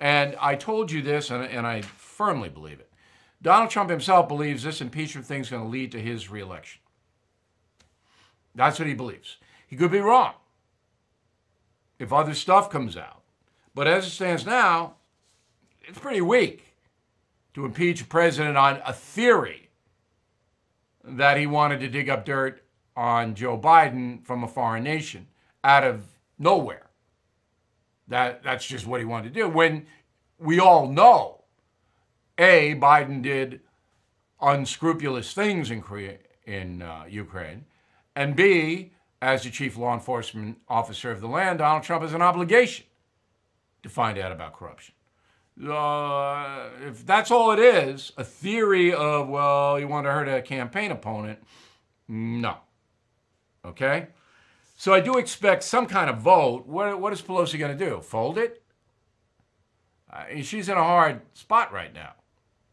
And I told you this, and, and I firmly believe it. Donald Trump himself believes this impeachment thing is going to lead to his reelection. That's what he believes. He could be wrong if other stuff comes out. But as it stands now, it's pretty weak to impeach a president on a theory that he wanted to dig up dirt on Joe Biden from a foreign nation out of nowhere. That, that's just what he wanted to do. When we all know, A, Biden did unscrupulous things in, Korea, in uh, Ukraine, and B, as the chief law enforcement officer of the land, Donald Trump has an obligation to find out about corruption. Uh, if that's all it is, a theory of, well, you want to hurt a campaign opponent, no. Okay? So I do expect some kind of vote. What, what is Pelosi going to do? Fold it? Uh, she's in a hard spot right now.